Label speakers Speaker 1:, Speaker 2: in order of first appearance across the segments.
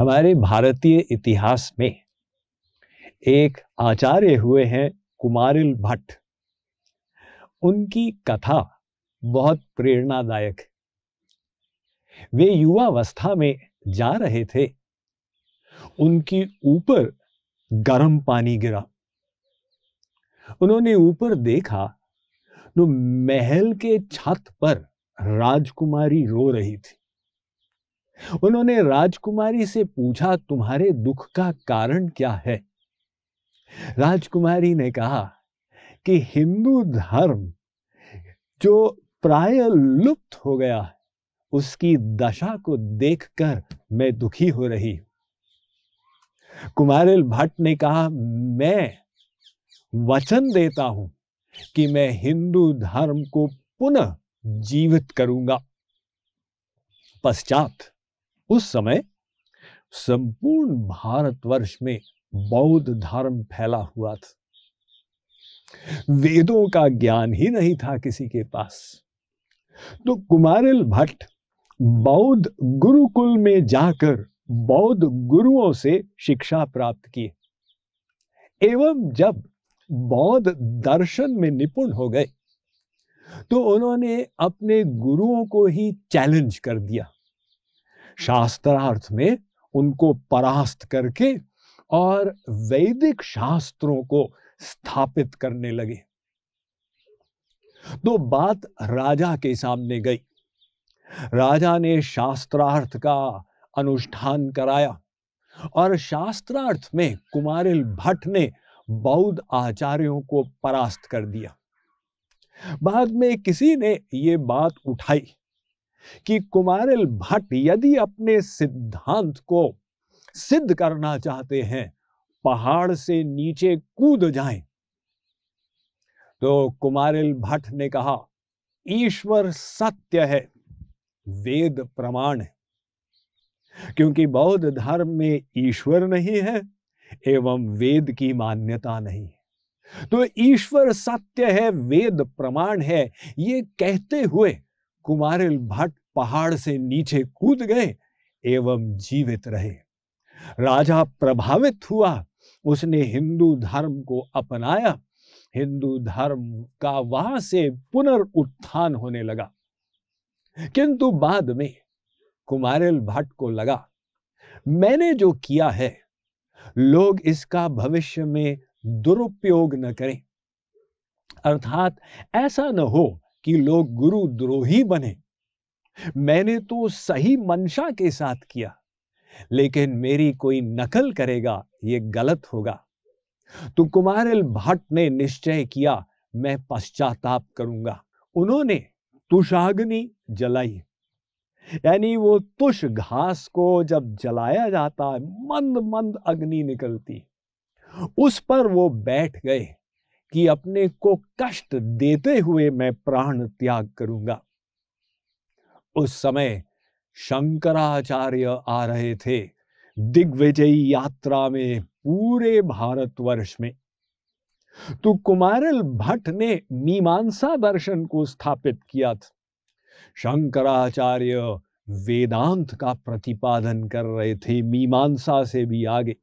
Speaker 1: हमारे भारतीय इतिहास में एक आचार्य हुए हैं कुमारिल भट्ट उनकी कथा बहुत प्रेरणादायक वे युवावस्था में जा रहे थे उनकी ऊपर गर्म पानी गिरा उन्होंने ऊपर देखा तो महल के छत पर राजकुमारी रो रही थी उन्होंने राजकुमारी से पूछा तुम्हारे दुख का कारण क्या है राजकुमारी ने कहा कि हिंदू धर्म जो प्राय लुप्त हो गया है उसकी दशा को देखकर मैं दुखी हो रही हूं कुमारिल भट्ट ने कहा मैं वचन देता हूं कि मैं हिंदू धर्म को पुनः जीवित करूंगा पश्चात उस समय संपूर्ण भारतवर्ष में बौद्ध धर्म फैला हुआ था वेदों का ज्ञान ही नहीं था किसी के पास तो कुमारिल भट्ट बौद्ध गुरुकुल में जाकर बौद्ध गुरुओं से शिक्षा प्राप्त की एवं जब बौद्ध दर्शन में निपुण हो गए तो उन्होंने अपने गुरुओं को ही चैलेंज कर दिया शास्त्रार्थ में उनको परास्त करके और वैदिक शास्त्रों को स्थापित करने लगे तो बात राजा के सामने गई राजा ने शास्त्रार्थ का अनुष्ठान कराया और शास्त्रार्थ में कुमारिल भट्ट ने बौद्ध आचार्यों को परास्त कर दिया बाद में किसी ने ये बात उठाई कि कुमारिल भट्ट यदि अपने सिद्धांत को सिद्ध करना चाहते हैं पहाड़ से नीचे कूद जाएं तो कुमारिल भट्ट ने कहा ईश्वर सत्य है वेद प्रमाण है क्योंकि बौद्ध धर्म में ईश्वर नहीं है एवं वेद की मान्यता नहीं है तो ईश्वर सत्य है वेद प्रमाण है ये कहते हुए कुमारिल भट्ट पहाड़ से नीचे कूद गए एवं जीवित रहे राजा प्रभावित हुआ उसने हिंदू धर्म को अपनाया हिंदू धर्म का वहां से पुनरुत्थान होने लगा किंतु बाद में कुमारिल भट्ट को लगा मैंने जो किया है लोग इसका भविष्य में दुरुपयोग न करें अर्थात ऐसा न हो कि लोग गुरु द्रोही बने मैंने तो सही मंशा के साथ किया लेकिन मेरी कोई नकल करेगा ये गलत होगा तो कुमारिल भट्ट ने निश्चय किया मैं पश्चाताप करूंगा उन्होंने तुषाग्नि जलाई यानी वो तुष घास को जब जलाया जाता है मंद मंद अग्नि निकलती उस पर वो बैठ गए कि अपने को कष्ट देते हुए मैं प्राण त्याग करूंगा उस समय शंकराचार्य आ रहे थे दिग्विजयी यात्रा में पूरे भारतवर्ष में तो कुमारल भट्ट ने मीमांसा दर्शन को स्थापित किया था शंकराचार्य वेदांत का प्रतिपादन कर रहे थे मीमांसा से भी आगे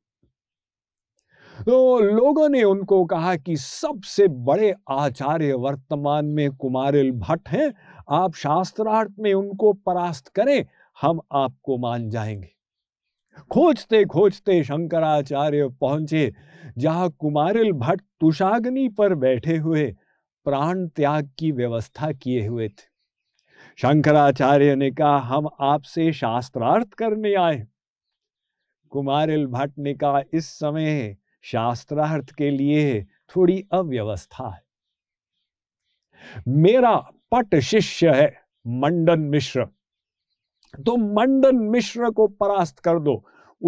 Speaker 1: तो लोगों ने उनको कहा कि सबसे बड़े आचार्य वर्तमान में कुमारिल भट्ट हैं आप शास्त्रार्थ में उनको परास्त करें हम आपको मान जाएंगे खोजते खोजते शंकराचार्य पहुंचे जहां कुमारिल भट्ट तुषाग्नि पर बैठे हुए प्राण त्याग की व्यवस्था किए हुए थे शंकराचार्य ने कहा हम आपसे शास्त्रार्थ करने आए कुमारिल भट्ट ने कहा इस समय शास्त्रार्थ के लिए थोड़ी अव्यवस्था है मेरा पट शिष्य है मंडन मिश्र तो मंडन मिश्र को परास्त कर दो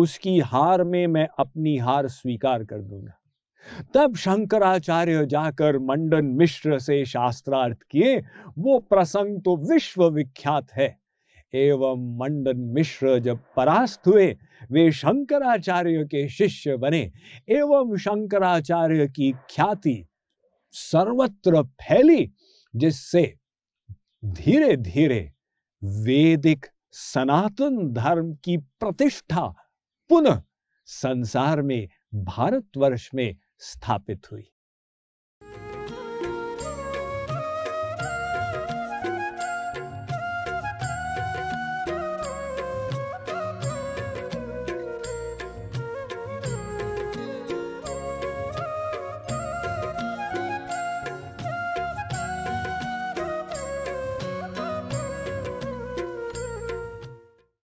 Speaker 1: उसकी हार में मैं अपनी हार स्वीकार कर दूंगा तब शंकराचार्य जाकर मंडन मिश्र से शास्त्रार्थ किए वो प्रसंग तो विश्वविख्यात है एवं मंडन मिश्र जब परास्त हुए वे शंकराचार्य के शिष्य बने एवं शंकराचार्य की ख्याति सर्वत्र फैली जिससे धीरे धीरे वेदिक सनातन धर्म की प्रतिष्ठा पुनः संसार में भारतवर्ष में स्थापित हुई